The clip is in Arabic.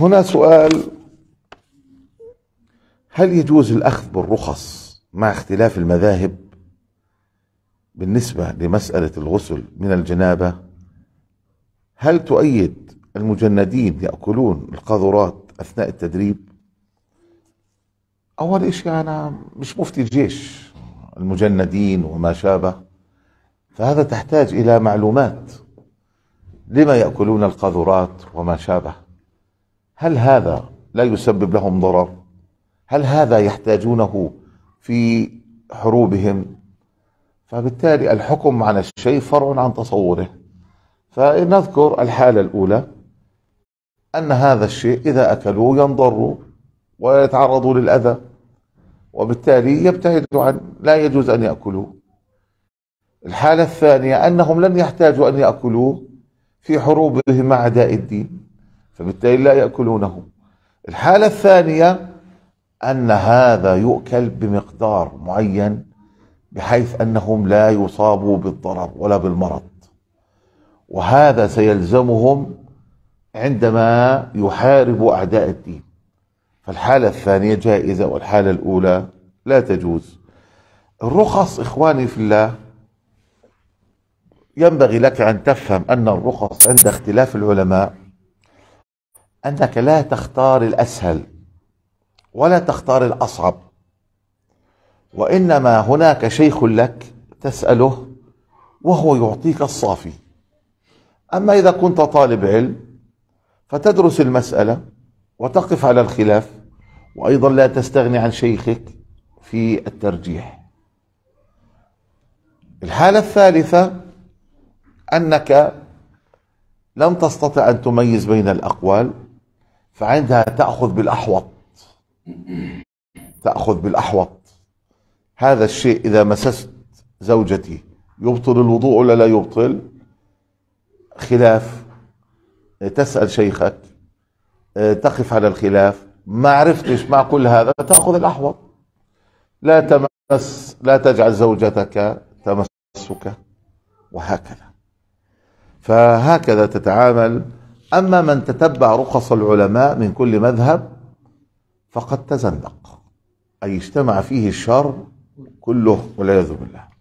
هنا سؤال هل يجوز الأخذ بالرخص مع اختلاف المذاهب بالنسبة لمسألة الغسل من الجنابة هل تؤيد المجندين يأكلون القاذورات أثناء التدريب أول إشي أنا مش مفتي الجيش المجندين وما شابه فهذا تحتاج إلى معلومات لما يأكلون القاذورات وما شابه هل هذا لا يسبب لهم ضرر هل هذا يحتاجونه في حروبهم فبالتالي الحكم عن الشيء فرع عن تصوره فنذكر الحالة الأولى أن هذا الشيء إذا أكلوه ينضروا ويتعرضوا للأذى وبالتالي يبتعدوا عن لا يجوز أن يأكلوه الحالة الثانية أنهم لن يحتاجوا أن يأكلوه في حروبهم مع أعداء الدين فبالتالي لا يأكلونه الحالة الثانية أن هذا يؤكل بمقدار معين بحيث أنهم لا يصابوا بالضرر ولا بالمرض وهذا سيلزمهم عندما يحاربوا أعداء الدين فالحالة الثانية جائزة والحالة الأولى لا تجوز الرخص إخواني في الله ينبغي لك أن تفهم أن الرخص عند اختلاف العلماء انك لا تختار الاسهل ولا تختار الاصعب وانما هناك شيخ لك تساله وهو يعطيك الصافي اما اذا كنت طالب علم فتدرس المساله وتقف على الخلاف وايضا لا تستغني عن شيخك في الترجيح الحاله الثالثه انك لم تستطع ان تميز بين الاقوال فعندها تأخذ بالأحوط تأخذ بالأحوط هذا الشيء إذا مسست زوجتي يبطل الوضوء ولا لا يبطل خلاف تسأل شيخك تقف على الخلاف ما عرفتش مع كل هذا تأخذ الأحوط لا تمس لا تجعل زوجتك تمسك وهكذا فهكذا تتعامل أما من تتبع رخص العلماء من كل مذهب فقد تزندق أي اجتمع فيه الشر كله والعياذ بالله